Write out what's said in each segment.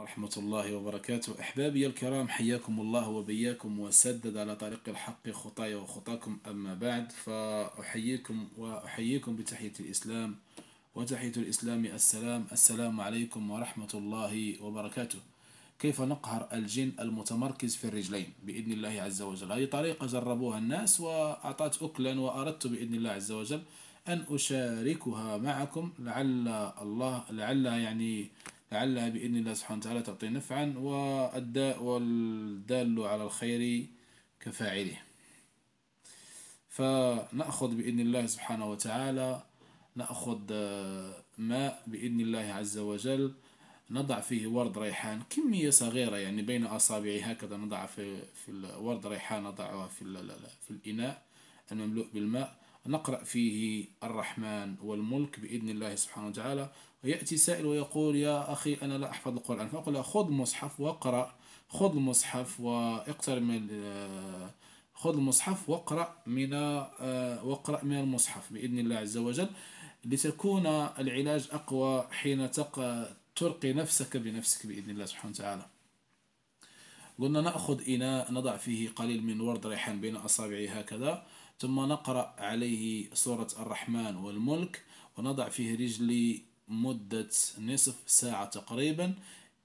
ورحمة الله وبركاته أحبابي الكرام حياكم الله وبياكم وسدد على طريق الحق خطايا وخطاكم أما بعد فأحييكم وأحييكم بتحية الإسلام وتحية الإسلام السلام السلام عليكم ورحمة الله وبركاته كيف نقهر الجن المتمركز في الرجلين بإذن الله عز وجل هذه طريقة جربوها الناس وأعطت أكلا وأردت بإذن الله عز وجل أن أشاركها معكم لعل الله لعل يعني لعلها بإذن الله سبحانه وتعالى تعطي نفعا والداء والدال على الخير كفاعله فنأخذ بإذن الله سبحانه وتعالى نأخذ ماء بإذن الله عز وجل نضع فيه ورد ريحان كمية صغيرة يعني بين أصابعي هكذا نضع في, في ورد ريحان نضعها في, في الإناء المملوء بالماء نقرأ فيه الرحمن والملك بإذن الله سبحانه وتعالى ويأتي سائل ويقول يا أخي أنا لا أحفظ القرآن فأقول له خذ مصحف واقرأ خذ المصحف واقتر من آه، خذ المصحف واقرأ من آه، واقرأ من المصحف بإذن الله عز وجل لتكون العلاج أقوى حين ترقي نفسك بنفسك بإذن الله سبحانه وتعالى قلنا نأخذ إناء نضع فيه قليل من ورد ريحان بين أصابعه هكذا ثم نقرأ عليه سورة الرحمن والملك ونضع فيه رجلي مدة نصف ساعة تقريبا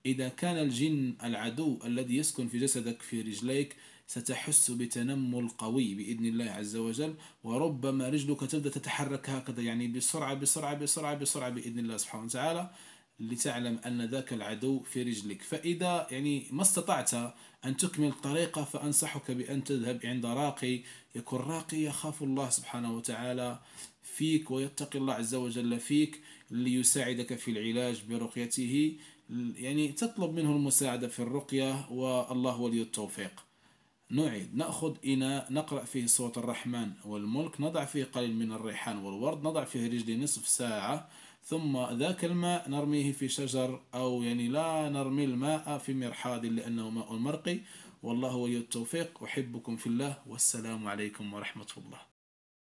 إذا كان الجن العدو الذي يسكن في جسدك في رجليك ستحس بتنمل قوي بإذن الله عز وجل وربما رجلك تبدأ تتحرك هكذا يعني بسرعة بسرعة بسرعة بسرعة بإذن الله سبحانه وتعالى لتعلم أن ذاك العدو في رجلك فإذا يعني ما استطعت أن تكمل الطريقة فأنصحك بأن تذهب عند راقي يكون راقي يخاف الله سبحانه وتعالى فيك ويتقي الله عز وجل فيك ليساعدك في العلاج برقيته يعني تطلب منه المساعدة في الرقية والله ولي التوفيق نعيد نأخذ إناء نقرأ فيه صوت الرحمن والملك نضع فيه قليل من الريحان والورد نضع فيه رجلي نصف ساعة ثم ذاك الماء نرميه في شجر أو يعني لا نرمي الماء في مرحاض لأنه ماء مرقي والله ولي التوفيق أحبكم في الله والسلام عليكم ورحمة الله